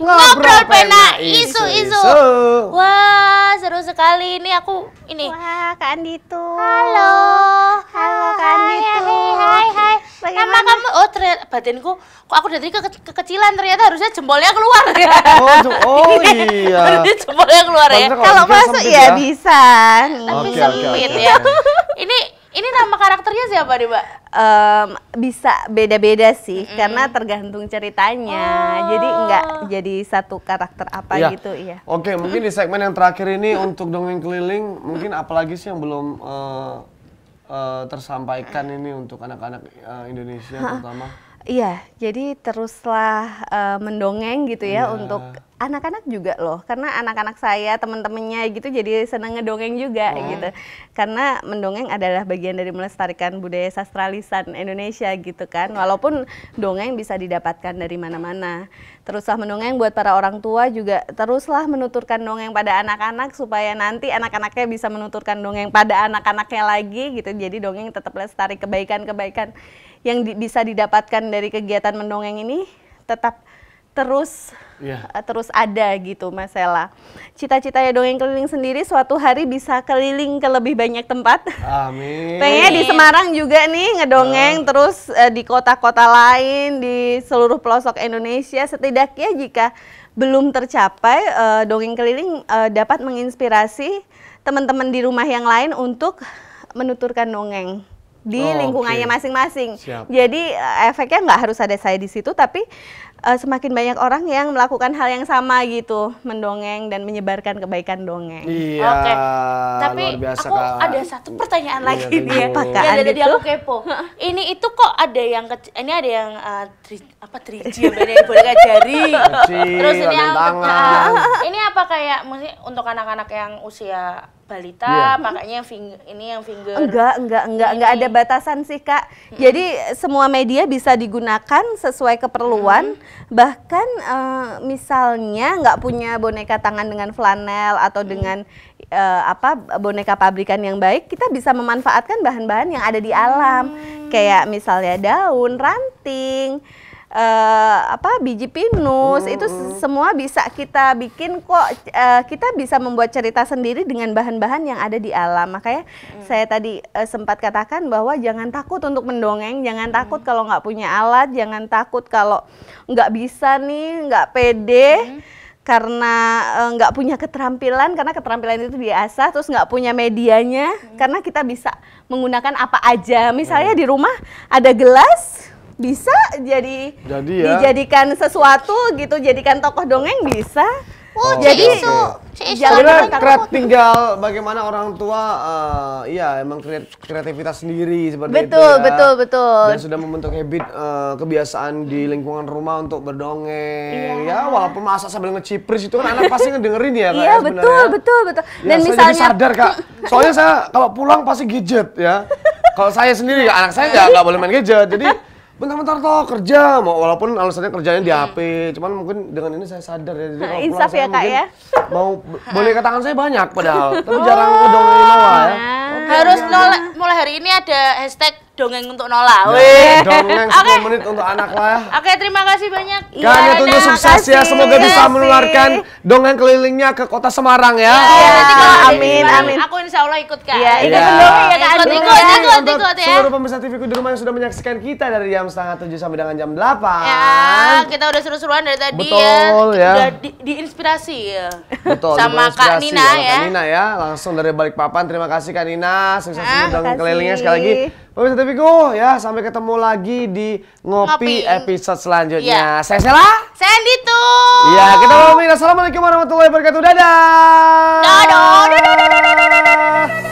ngobrol pena isu-isu. Wah, seru sekali ini aku ini. Wah, Kak Anditu. Halo. Halo Kak Anditu. Hai, hai, hai. Nama kamu oh ternyata batinku kok aku dari kekecilan ternyata harusnya jempolnya keluar ya. Oh, oh iya. harusnya jempolnya keluar ya. Kalau masuk ya, ya bisa. Tapi sempit ya. Ini ini nama karakternya siapa nih Mbak? Um, bisa beda-beda sih, mm. karena tergantung ceritanya. Oh. Jadi nggak jadi satu karakter apa ya. gitu, ya. Oke, okay, mungkin di segmen yang terakhir ini untuk dongeng keliling, mungkin apalagi sih yang belum uh, uh, tersampaikan ini untuk anak-anak uh, Indonesia terutama? Iya, jadi teruslah uh, mendongeng gitu ya, ya. untuk anak-anak juga loh karena anak-anak saya teman-temannya gitu jadi seneng ngedongeng juga hmm. gitu karena mendongeng adalah bagian dari melestarikan budaya sastra lisan Indonesia gitu kan walaupun dongeng bisa didapatkan dari mana-mana teruslah mendongeng buat para orang tua juga teruslah menuturkan dongeng pada anak-anak supaya nanti anak-anaknya bisa menuturkan dongeng pada anak-anaknya lagi gitu jadi dongeng tetap lestari kebaikan-kebaikan yang di bisa didapatkan dari kegiatan mendongeng ini tetap terus yeah. Iya. terus ada gitu Mas Ella. Cita-citanya dongeng keliling sendiri suatu hari bisa keliling ke lebih banyak tempat. Amin. Pengennya di Semarang juga nih ngedongeng uh. terus uh, di kota-kota lain di seluruh pelosok Indonesia setidaknya jika belum tercapai uh, dongeng keliling uh, dapat menginspirasi teman-teman di rumah yang lain untuk menuturkan dongeng di oh, lingkungannya masing-masing. Okay. Masing -masing. Jadi efeknya nggak harus ada saya di situ, tapi uh, semakin banyak orang yang melakukan hal yang sama gitu, mendongeng dan menyebarkan kebaikan dongeng. Iya. Oke. Okay. Tapi luar biasa, aku kak. ada satu pertanyaan iya, lagi nih. Apa kak? Ya, di aku kepo. ini itu kok ada yang ini ada yang uh, tri, apa tri boleh gak jari. Terus ini yang tangan. Ini apa kayak maksudnya untuk anak-anak yang usia balita yeah. pakainya yang finger, ini yang finger enggak enggak enggak enggak ada batasan sih kak hmm jadi semua media bisa digunakan sesuai keperluan hmm bahkan uh, misalnya nggak punya boneka tangan dengan flanel atau hmm dengan uh, apa boneka pabrikan yang baik kita bisa memanfaatkan bahan-bahan yang ada di alam hmm kayak misalnya daun ranting uh, apa biji pinus -hmm. itu hmm. semua bisa kita bikin kok uh, kita bisa membuat cerita sendiri dengan bahan-bahan yang ada di alam makanya hmm. saya tadi uh, sempat katakan bahwa jangan takut untuk mendongeng jangan takut hmm. kalau nggak punya alat jangan takut kalau nggak bisa nih nggak pede hmm. Karena nggak uh, punya keterampilan, karena keterampilan itu biasa, terus nggak punya medianya, hmm. karena kita bisa menggunakan apa aja. Misalnya hmm. di rumah ada gelas, bisa jadi, jadi ya. dijadikan sesuatu gitu, jadikan tokoh dongeng bisa. Oh, jadi itu jalan kreat tinggal bagaimana orang tua uh, iya emang kreativitas sendiri seperti betul, itu ya. Betul, betul, Dan sudah membentuk habit uh, kebiasaan di lingkungan rumah untuk berdongeng. Iya. Ya walaupun masa sambil ngecipris itu kan anak pasti ngedengerin ya Kak. Iya, ya, betul, betul, ya. betul, betul. Ya, Dan misalnya jadi sadar Kak. Soalnya saya kalau pulang pasti gadget ya. kalau saya sendiri anak saya nggak boleh main gadget. Jadi bentar-bentar toh kerja mau walaupun alasannya kerjanya di HP cuman mungkin dengan ini saya sadar ya jadi kalau Insaf ya, kak, ya? mau boleh katakan saya banyak padahal tapi jarang ke dongeng Inowa ya oh, harus ya. mulai hari ini ada hashtag dongeng untuk Nola. Ya, dongeng 10 okay. menit untuk anak lah. Oke, okay, terima kasih banyak. Kami iya, ya, tunggu sukses kasih. ya. Semoga bisa menularkan dongeng kelilingnya ke kota Semarang ya. Iya, nanti kalau amin, amin. Aku insya Allah ikut Kak. Iya, ikut ya. dongeng ya Kak. Ikut, ikut, ikut, ikut, ya. Seluruh pemirsa TV di rumah yang sudah menyaksikan kita dari jam setengah tujuh sampai dengan jam delapan. Ya, kita udah seru-seruan dari tadi ya. Betul, ya. Udah diinspirasi ya. Betul, sama Kak Nina ya. Kak Nina ya, langsung dari balik papan. Terima kasih Kak Nina, sukses ah, dongeng kelilingnya sekali lagi. Pemirsa oh, TV Go, ya sampai ketemu lagi di ngopi, ngopi. episode selanjutnya. Ya. Saya Sela. Saya Ditu. Iya, kita pamit. Assalamualaikum warahmatullahi wabarakatuh. Dadah. Dadah. Dadah. Dadah. Dadah. Dadah. Dadah.